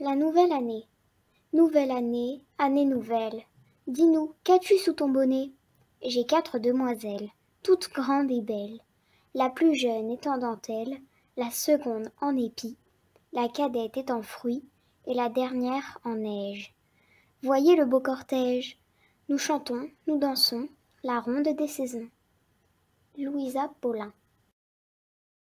La nouvelle année. Nouvelle année, année nouvelle. Dis-nous, qu'as-tu sous ton bonnet J'ai quatre demoiselles, toutes grandes et belles. La plus jeune est en dentelle, la seconde en épi, la cadette est en fruits et la dernière en neige. Voyez le beau cortège. Nous chantons, nous dansons, la ronde des saisons. Louisa Paulin.